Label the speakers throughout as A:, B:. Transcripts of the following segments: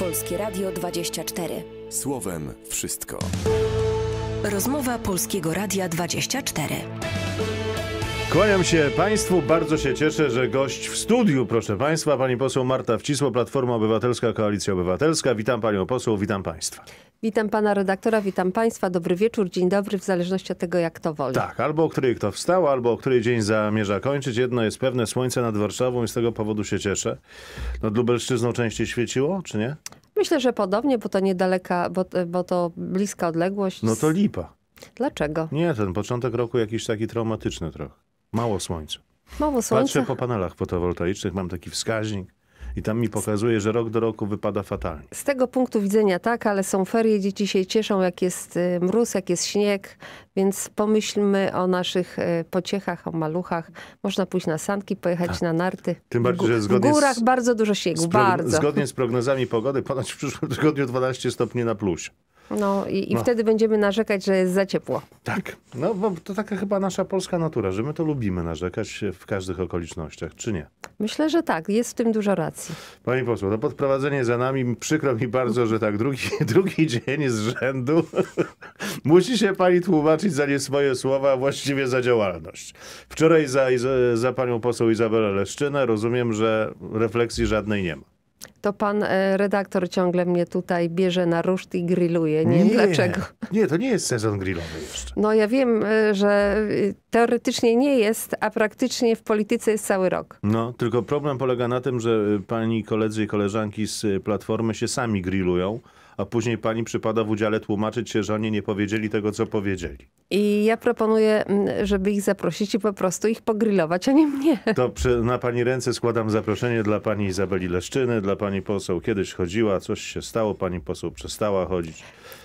A: Polskie Radio 24.
B: Słowem wszystko.
A: Rozmowa Polskiego Radia 24.
B: Kłaniam się Państwu. Bardzo się cieszę, że gość w studiu, proszę Państwa, pani poseł Marta Wcisło, Platforma Obywatelska, Koalicja Obywatelska. Witam panią poseł, witam Państwa.
A: Witam pana redaktora, witam państwa. Dobry wieczór, dzień dobry, w zależności od tego, jak to woli.
B: Tak, albo o której kto wstał, albo o której dzień zamierza kończyć. Jedno jest pewne, słońce nad Warszawą i z tego powodu się cieszę. Nad Lubelszczyzną częściej świeciło, czy nie?
A: Myślę, że podobnie, bo to niedaleka, bo, e, bo to bliska odległość. No to lipa. Dlaczego?
B: Nie, ten początek roku jakiś taki traumatyczny trochę. Mało słońca.
A: Mało słońca. Patrzę po
B: panelach fotowoltaicznych, mam taki wskaźnik. I tam mi pokazuje, że rok do roku wypada fatalnie.
A: Z tego punktu widzenia tak, ale są ferie, dzieci się cieszą, jak jest y, mróz, jak jest śnieg, więc pomyślmy o naszych y, pociechach, o maluchach. Można pójść na sanki, pojechać tak. na narty.
B: Tym bardziej, że w górach z, bardzo dużo śniegu, bardzo. Zgodnie z prognozami pogody, ponad w przyszłym tygodniu 12 stopni na plusie.
A: No i, i no. wtedy będziemy narzekać, że jest za ciepło.
B: Tak, no bo to taka chyba nasza polska natura, że my to lubimy narzekać w każdych okolicznościach, czy nie?
A: Myślę, że tak, jest w tym dużo racji.
B: Pani poseł, to no podprowadzenie za nami, przykro mi bardzo, że tak drugi, drugi dzień z rzędu musi się pani tłumaczyć za nie swoje słowa, właściwie za działalność. Wczoraj za, za panią poseł Izabelę Leszczynę rozumiem, że refleksji żadnej nie ma
A: to pan e, redaktor ciągle mnie tutaj bierze na ruszt i grilluje. Nie, nie, wiem dlaczego.
B: Nie, to nie jest sezon grillowy
A: jeszcze. No ja wiem, e, że e, teoretycznie nie jest, a praktycznie w polityce jest cały rok.
B: No, tylko problem polega na tym, że pani koledzy i koleżanki z Platformy się sami grillują a później pani przypada w udziale tłumaczyć się, że oni nie powiedzieli tego, co powiedzieli.
A: I ja proponuję, mm, żeby ich zaprosić i po prostu ich pogrylować, a nie mnie.
B: To przy, na pani ręce składam zaproszenie dla pani Izabeli Leszczyny, dla pani poseł kiedyś chodziła, coś się stało, pani poseł przestała chodzić.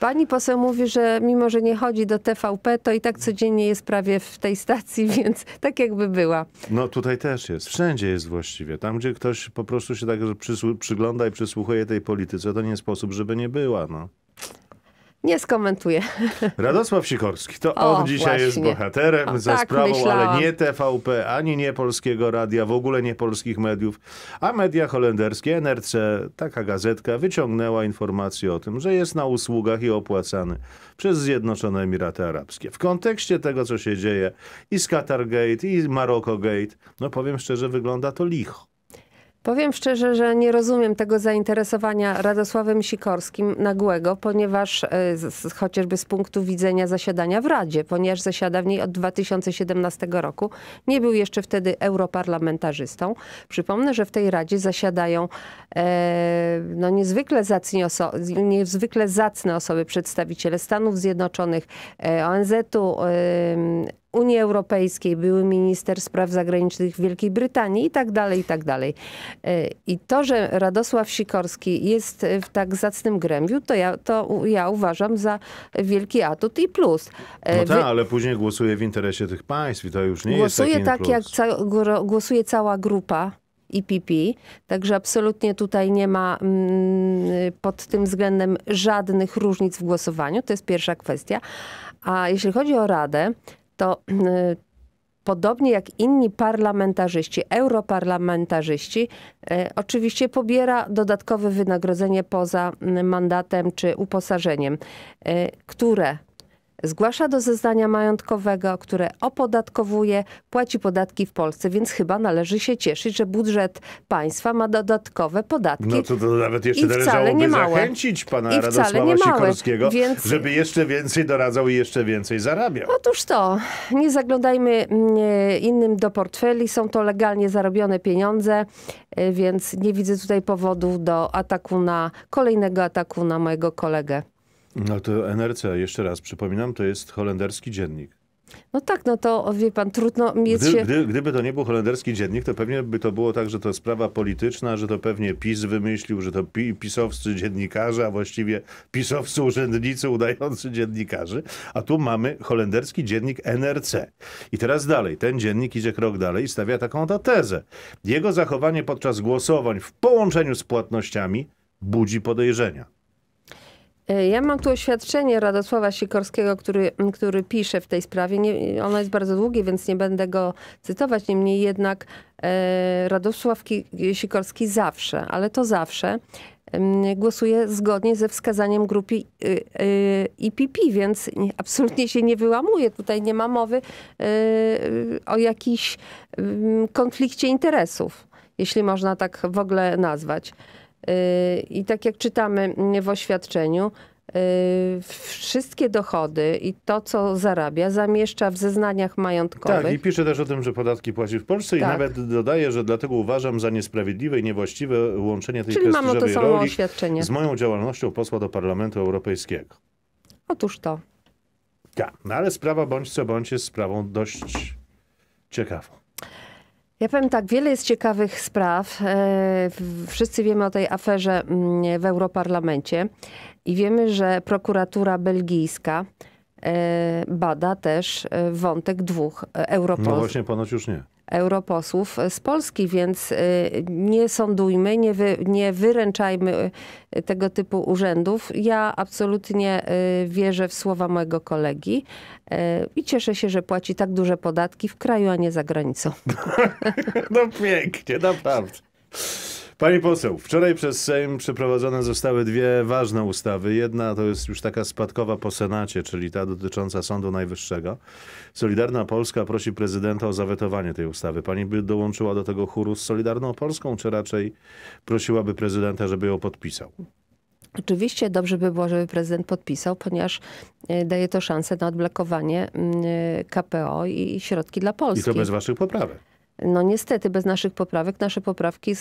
A: Pani poseł mówi, że mimo, że nie chodzi do TVP, to i tak codziennie jest prawie w tej stacji, więc tak jakby była.
B: No tutaj też jest. Wszędzie jest właściwie. Tam, gdzie ktoś po prostu się tak przygląda i przysłuchuje tej polityce, to nie sposób, żeby nie była. No.
A: Nie skomentuję.
B: Radosław Sikorski, to o, on dzisiaj właśnie. jest bohaterem o, za tak sprawą, myślałam. ale nie TVP, ani nie Polskiego Radia, w ogóle nie polskich mediów, a media holenderskie, NRC, taka gazetka, wyciągnęła informację o tym, że jest na usługach i opłacany przez Zjednoczone Emiraty Arabskie. W kontekście tego, co się dzieje i z Qatar Gate, i Maroko Gate, no powiem szczerze, wygląda to licho.
A: Powiem szczerze, że nie rozumiem tego zainteresowania Radosławem Sikorskim nagłego, ponieważ e, chociażby z punktu widzenia zasiadania w Radzie, ponieważ zasiada w niej od 2017 roku, nie był jeszcze wtedy europarlamentarzystą. Przypomnę, że w tej Radzie zasiadają e, no niezwykle, zacni oso niezwykle zacne osoby, przedstawiciele Stanów Zjednoczonych, e, ONZ-u, e, Unii Europejskiej, były minister spraw zagranicznych Wielkiej Brytanii i tak dalej, i tak dalej. E, I to, że Radosław Sikorski jest e, w tak zacnym gremiu, to ja, to ja uważam za wielki atut i plus. E, no tak, Wy... ale
B: później głosuje w interesie tych państw i to już nie głosuje jest taki tak, jak
A: ca głosuje cała grupa. IPP, także absolutnie tutaj nie ma mm, pod tym względem żadnych różnic w głosowaniu. To jest pierwsza kwestia. A jeśli chodzi o Radę, to y, podobnie jak inni parlamentarzyści, europarlamentarzyści, y, oczywiście pobiera dodatkowe wynagrodzenie poza y, mandatem czy uposażeniem, które zgłasza do zeznania majątkowego, które opodatkowuje, płaci podatki w Polsce, więc chyba należy się cieszyć, że budżet państwa ma dodatkowe podatki. No to,
B: to nawet jeszcze należałoby zachęcić pana I Radosława Sikorskiego, więc... żeby jeszcze więcej doradzał i jeszcze więcej zarabiał.
A: Otóż to, nie zaglądajmy mm, e, innym do portfeli, są to legalnie zarobione pieniądze, e, więc nie widzę tutaj powodu do ataku na, kolejnego ataku na mojego kolegę.
B: No to NRC, jeszcze raz przypominam, to jest holenderski dziennik.
A: No tak, no to wie pan, trudno mieć gdy, się...
B: Gdy, gdyby to nie był holenderski dziennik, to pewnie by to było tak, że to sprawa polityczna, że to pewnie PiS wymyślił, że to pi, pisowscy dziennikarze, a właściwie pisowscy urzędnicy udający dziennikarzy. A tu mamy holenderski dziennik NRC. I teraz dalej, ten dziennik idzie krok dalej i stawia taką tezę. Jego zachowanie podczas głosowań w połączeniu z płatnościami budzi podejrzenia.
A: E, ja mam tu oświadczenie Radosława Sikorskiego, który, który pisze w tej sprawie. Nie, ono jest bardzo długie, więc nie będę go cytować. Niemniej jednak e, Radosław Sikorski zawsze, ale to zawsze, głosuje zgodnie ze wskazaniem grupy y, y, IPP, więc absolutnie się nie wyłamuje. Tutaj nie ma mowy e, o jakimś konflikcie interesów, jeśli można tak w ogóle nazwać. Y, I tak jak czytamy w oświadczeniu, y, wszystkie dochody i to, co zarabia, zamieszcza w zeznaniach majątkowych. Tak, i
B: pisze też o tym, że podatki płaci w Polsce tak. i nawet dodaje, że dlatego uważam za niesprawiedliwe i niewłaściwe łączenie tej Czyli mamy to samo
A: oświadczenie. z
B: moją działalnością posła do Parlamentu Europejskiego. Otóż to. Tak, no ale sprawa bądź co bądź jest sprawą dość ciekawą.
A: Ja powiem tak, wiele jest ciekawych spraw. E, wszyscy wiemy o tej aferze mm, w Europarlamencie i wiemy, że prokuratura belgijska e, bada też e, wątek dwóch europosłów. No właśnie, ponoć już nie europosłów z Polski, więc y, nie sądujmy, nie, wy, nie wyręczajmy y, tego typu urzędów. Ja absolutnie y, wierzę w słowa mojego kolegi i cieszę się, że płaci tak duże podatki w kraju, a nie za granicą.
B: No pięknie, naprawdę. Pani poseł, wczoraj przez Sejm przeprowadzone zostały dwie ważne ustawy. Jedna to jest już taka spadkowa po Senacie, czyli ta dotycząca Sądu Najwyższego. Solidarna Polska prosi prezydenta o zawetowanie tej ustawy. Pani by dołączyła do tego chóru z Solidarną Polską, czy raczej prosiłaby prezydenta, żeby ją podpisał?
A: Oczywiście dobrze by było, żeby prezydent podpisał, ponieważ e, daje to szansę na odblokowanie mm, e, KPO i środki dla Polski. I to bez waszych poprawek. No niestety bez naszych poprawek, nasze poprawki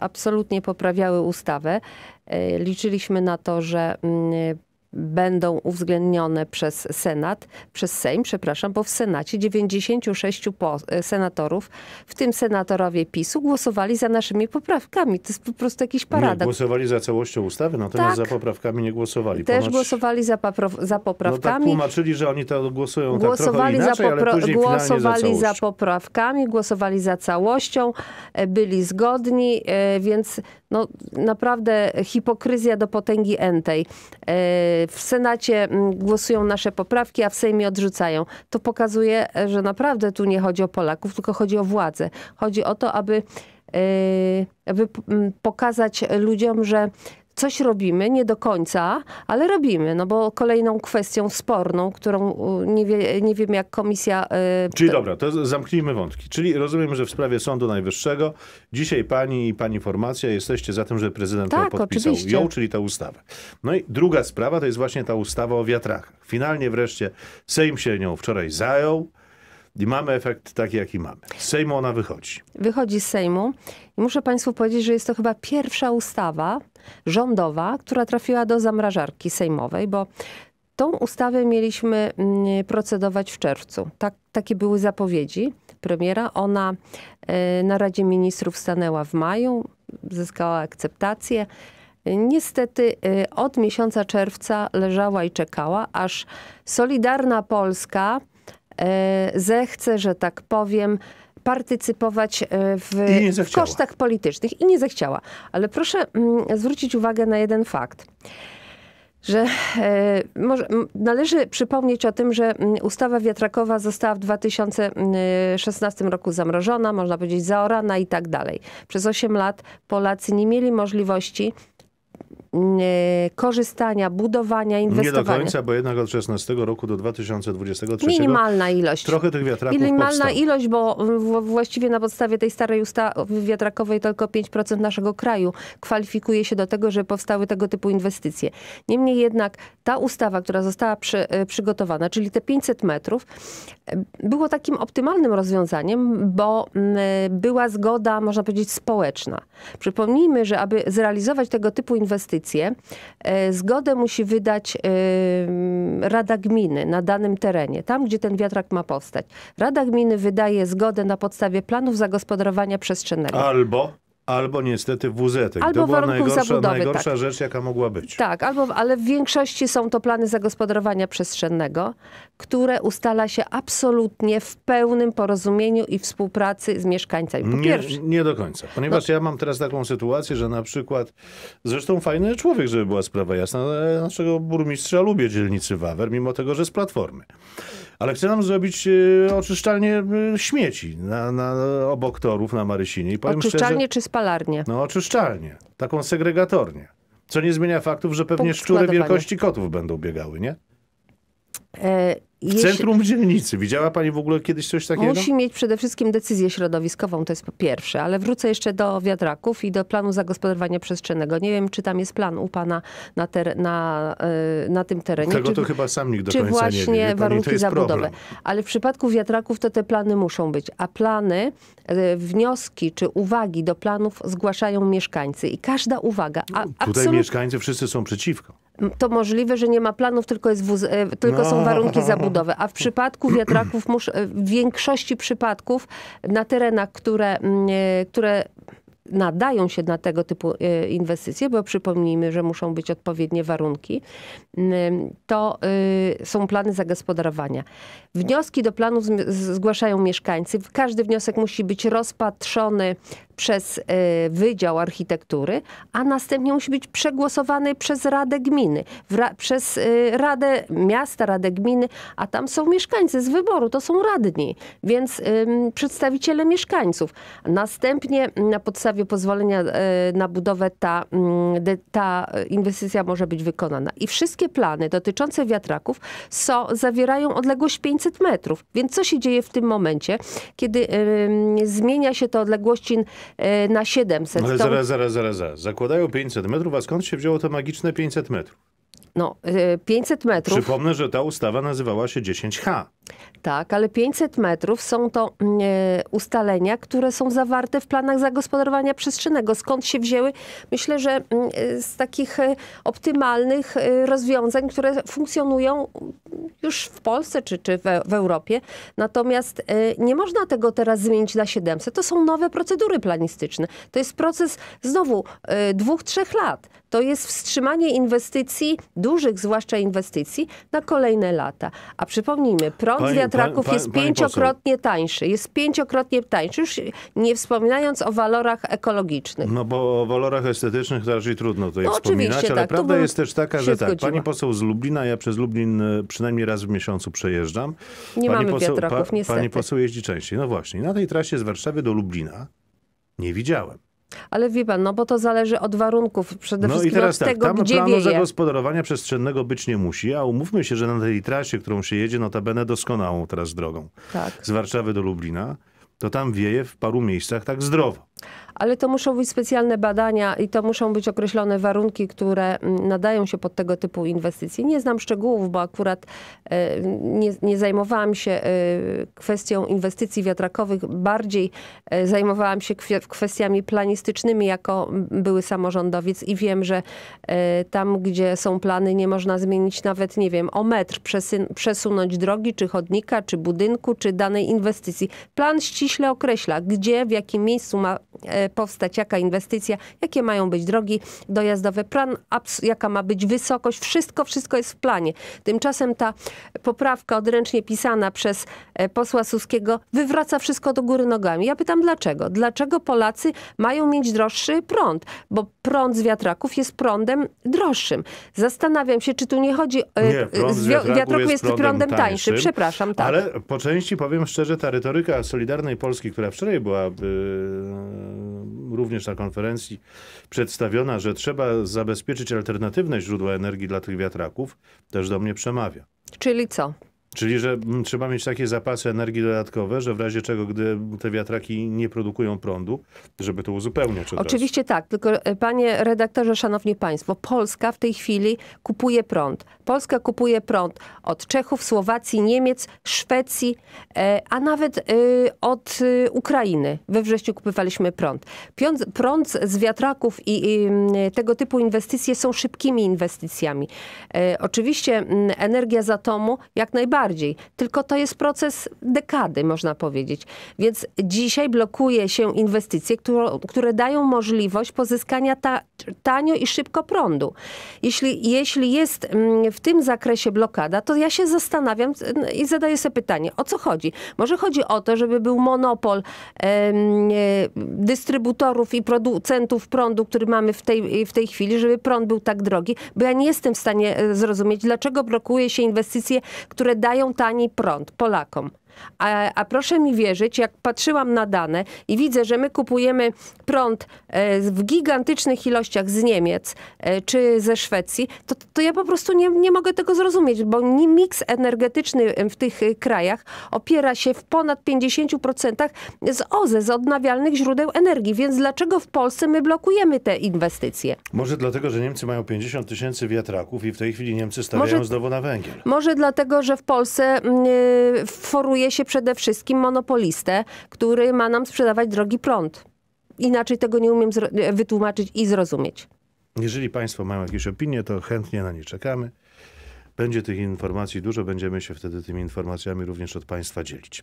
A: absolutnie poprawiały ustawę. E, liczyliśmy na to, że mm, będą uwzględnione przez Senat, przez Sejm, przepraszam, bo w Senacie 96 e, senatorów, w tym senatorowie PiSu, głosowali za naszymi poprawkami. To jest po prostu jakiś paradoks. Nie,
B: głosowali za całością ustawy, natomiast tak. za poprawkami nie głosowali. Też
A: głosowali za, za poprawkami. No tak tłumaczyli,
B: że oni to głosują głosowali tak trochę inaczej, za ale Głosowali za, za
A: poprawkami, głosowali za całością, e, byli zgodni, e, więc no naprawdę hipokryzja do potęgi entej. E, w Senacie mm, głosują nasze poprawki, a w Sejmie odrzucają. To pokazuje, że naprawdę tu nie chodzi o Polaków, tylko chodzi o władzę. Chodzi o to, aby, e, aby mm, pokazać ludziom, że coś robimy, nie do końca, ale robimy, no bo kolejną kwestią sporną, którą nie, wie, nie wiem jak komisja... E, czyli dobra,
B: to zamknijmy wątki. Czyli rozumiem, że w sprawie Sądu Najwyższego dzisiaj pani i pani formacja jesteście za tym, że prezydent tak, podpisał oczywiście. ją, czyli tę ustawę. No i druga sprawa to jest właśnie ta ustawa o wiatrach. Finalnie wreszcie Sejm się nią wczoraj zajął. I mamy efekt taki, jaki mamy. Z Sejmu ona wychodzi.
A: Wychodzi z Sejmu. I muszę Państwu powiedzieć, że jest to chyba pierwsza ustawa rządowa, która trafiła do zamrażarki sejmowej, bo tą ustawę mieliśmy mm, procedować w czerwcu. Tak, takie były zapowiedzi premiera. Ona e, na Radzie Ministrów stanęła w maju, zyskała akceptację. Niestety e, od miesiąca czerwca leżała i czekała, aż Solidarna Polska E, zechce, że tak powiem, partycypować e, w, w kosztach politycznych i nie zechciała. Ale proszę mm, zwrócić uwagę na jeden fakt że e, może, należy przypomnieć o tym, że mm, ustawa wiatrakowa została w 2016 roku zamrożona, można powiedzieć zaorana i tak dalej. Przez 8 lat Polacy nie mieli możliwości E, korzystania, budowania, inwestowania. Nie do końca,
B: bo jednak od 16 roku do 2023 minimalna ilość. Trochę tych wiatraków Minimalna powstało.
A: ilość, bo właściwie na podstawie tej starej ustawy wiatrakowej tylko 5% naszego kraju kwalifikuje się do tego, że powstały tego typu inwestycje. Niemniej jednak ta ustawa, która została przy, e, przygotowana, czyli te 500 metrów, e, było takim optymalnym rozwiązaniem, bo była zgoda, można powiedzieć, społeczna. Przypomnijmy, że aby zrealizować tego typu inwestycje, inwestycje, zgodę musi wydać e, Rada Gminy na danym terenie, tam gdzie ten wiatrak ma powstać. Rada Gminy wydaje zgodę na podstawie planów zagospodarowania przestrzennego.
B: Albo albo niestety WZ. Albo to była najgorsza, tak. najgorsza tak. rzecz, jaka mogła być.
A: Tak, albo, ale w większości są to plany zagospodarowania przestrzennego, które ustala się absolutnie w pełnym porozumieniu i współpracy z mieszkańcami. Po nie, pierwsze,
B: nie do końca, ponieważ no. ja mam teraz taką sytuację, że na przykład, zresztą fajny człowiek, żeby była sprawa jasna, e, naszego burmistrza lubię dzielnicy Wawer, mimo tego, że z Platformy ale chce nam zrobić e, oczyszczalnię e, śmieci na, na, obok torów na Marysinie. I szczerze,
A: czy spalarnię?
B: No oczyszczalnie, taką segregatornię. Co nie zmienia faktów, że pewnie Punkt szczury wielkości kotów będą biegały, nie?
A: E, w centrum
B: dzielnicy. Widziała Pani w ogóle kiedyś coś takiego? Musi
A: mieć przede wszystkim decyzję środowiskową, to jest po pierwsze, ale wrócę jeszcze do wiatraków i do planu zagospodarowania przestrzennego. Nie wiem, czy tam jest plan u Pana na, ter, na, e, na tym terenie. Tego czy, to chyba sam nikt do końca właśnie nie wie. Pani, warunki zabudowe. Ale w przypadku wiatraków to te plany muszą być, a plany, e, wnioski czy uwagi do planów zgłaszają mieszkańcy i każda uwaga... A, no, Tutaj absolut... mieszkańcy
B: wszyscy są przeciwko
A: to możliwe, że nie ma planów, tylko, jest wóz, e, tylko są no. warunki zabudowy. A w przypadku wiatraków, e, w większości przypadków na terenach, które, mm, e, które nadają się na tego typu inwestycje, bo przypomnijmy, że muszą być odpowiednie warunki, mm, to y, są plany zagospodarowania. Wnioski do planu zgłaszają mieszkańcy. Każdy wniosek musi być rozpatrzony przez e, Wydział Architektury, a następnie musi być przegłosowany przez Radę Gminy, ra przez e, Radę Miasta, Radę Gminy, a tam są mieszkańcy z wyboru, to są radni, więc ym, przedstawiciele mieszkańców. Następnie na podstawie pozwolenia y, na budowę ta, y, ta inwestycja może być wykonana. I wszystkie plany dotyczące wiatraków zawierają odległość 500 metrów. Więc co się dzieje w tym momencie, kiedy y, zmienia się to odległości E, na 700. No ale zaraz,
B: zaraz, zaraz, zaraz. Zakładają 500 metrów, a skąd się wzięło to magiczne 500 metrów?
A: No, 500 e, metrów.
B: Przypomnę, że ta ustawa nazywała się 10H.
A: Tak, ale 500 metrów są to mm, e, ustalenia, które są zawarte w planach zagospodarowania przestrzennego. Skąd się wzięły? Myślę, że mm, e, z takich e, optymalnych rozwiązań, które funkcjonują mm, już w Polsce czy, czy w, w Europie. Natomiast nie można tego teraz zmienić na 700. To są nowe procedury planistyczne. To jest proces znowu dwóch, trzech lat. To jest wstrzymanie inwestycji, dużych zwłaszcza inwestycji, na kolejne lata. A przypomnijmy, pro prąd pani, wiatraków pan, jest pięciokrotnie poseł. tańszy. Jest pięciokrotnie tańszy, już nie wspominając o walorach ekologicznych.
B: No bo o walorach estetycznych to raczej trudno tutaj no, wspominać, ale tak, prawda jest też taka, że tak, zgodziła. pani poseł z Lublina, ja przez Lublin e, przynajmniej raz w miesiącu przejeżdżam. Nie pani mamy poseł, wiatraków, pa, niestety. Pani poseł jeździ częściej. No właśnie, na tej trasie z Warszawy do Lublina nie widziałem.
A: Ale wie pan, no bo to zależy od warunków przede no wszystkim i teraz od tak, tego, tam gdzie planu wieje.
B: zagospodarowania przestrzennego być nie musi, a umówmy się, że na tej trasie, którą się jedzie, notabene doskonałą teraz drogą, tak. z Warszawy do Lublina, to tam wieje w paru miejscach tak zdrowo
A: ale to muszą być specjalne badania i to muszą być określone warunki, które mm, nadają się pod tego typu inwestycje. Nie znam szczegółów, bo akurat e, nie, nie zajmowałam się e, kwestią inwestycji wiatrakowych, bardziej e, zajmowałam się kwestiami planistycznymi jako były samorządowiec i wiem, że tam, gdzie są plany, nie można zmienić nawet, nie wiem, o metr przesunąć drogi, czy chodnika, czy budynku, czy danej inwestycji. Plan ściśle określa, gdzie, w jakim miejscu ma E, powstać, jaka inwestycja, jakie mają być drogi dojazdowe, plan, jaka ma być wysokość, wszystko, wszystko jest w planie. Tymczasem ta poprawka odręcznie pisana przez e, posła Suskiego wywraca wszystko do góry nogami. Ja pytam dlaczego? Dlaczego Polacy mają mieć droższy prąd? Bo prąd z wiatraków jest prądem droższym. Zastanawiam się, czy tu nie chodzi... E, nie, prąd z wiatraków, wiatraków jest, prądem, prądem tańszy Przepraszam, tak. Ale
B: po części, powiem szczerze, ta retoryka Solidarnej Polski, która wczoraj była również na konferencji przedstawiona, że trzeba zabezpieczyć alternatywne źródła energii dla tych wiatraków, też do mnie przemawia. Czyli co? Czyli, że mm, trzeba mieć takie zapasy energii dodatkowe, że w razie czego, gdy te wiatraki nie produkują prądu, żeby to uzupełniać. Oczywiście
A: razu. tak, tylko e, panie redaktorze, szanowni państwo, Polska w tej chwili kupuje prąd. Polska kupuje prąd od Czechów, Słowacji, Niemiec, Szwecji, e, a nawet e, od e, Ukrainy. We wrześniu kupywaliśmy prąd. Prąd z wiatraków i tego typu inwestycje są szybkimi inwestycjami. Oczywiście energia z atomu jak najbardziej, tylko to jest proces dekady, można powiedzieć. Więc dzisiaj blokuje się inwestycje, które dają możliwość pozyskania tanio i szybko prądu. Jeśli, jeśli jest w tym zakresie blokada, to ja się zastanawiam no i zadaję sobie pytanie, o co chodzi? Może chodzi o to, żeby był monopol e, dystrybutorów i producentów prądu, który mamy w tej, w tej chwili, żeby prąd był tak drogi, bo ja nie jestem w stanie e, zrozumieć, dlaczego blokuje się inwestycje, które dają tani prąd Polakom. A, a, proszę mi wierzyć, jak patrzyłam na dane i widzę, że my kupujemy prąd e, w gigantycznych ilościach z Niemiec e, czy ze Szwecji, to, to ja po prostu nie, nie mogę tego zrozumieć, bo miks energetyczny w tych e, krajach opiera się w ponad 50% z OZE, z odnawialnych źródeł energii. Więc dlaczego w Polsce my blokujemy te inwestycje?
B: Może dlatego, że Niemcy mają 50 tysięcy wiatraków i w tej chwili Niemcy stawiają może, znowu na węgiel.
A: Może dlatego, że w Polsce yy, foruje kryje się przede wszystkim monopolistę, który ma nam sprzedawać drogi prąd. Inaczej tego nie umiem wytłumaczyć i zrozumieć.
B: Jeżeli Państwo mają jakieś opinie, to chętnie na nie czekamy. Będzie tych informacji dużo, będziemy się wtedy tymi informacjami również od Państwa dzielić.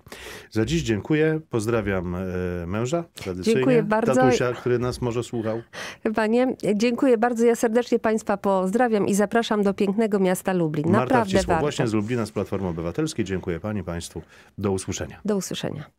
B: Za dziś dziękuję, pozdrawiam e, męża tradycyjnie. Dziękuję bardzo. Tatusia, który nas może słuchał.
A: Chyba nie. Dziękuję bardzo, ja serdecznie Państwa pozdrawiam i zapraszam do pięknego miasta Lublin. Naprawdę Marta Wcisło, właśnie z
B: Lublina, z Platformy Obywatelskiej. Dziękuję Pani, Państwu. Do usłyszenia.
A: Do usłyszenia.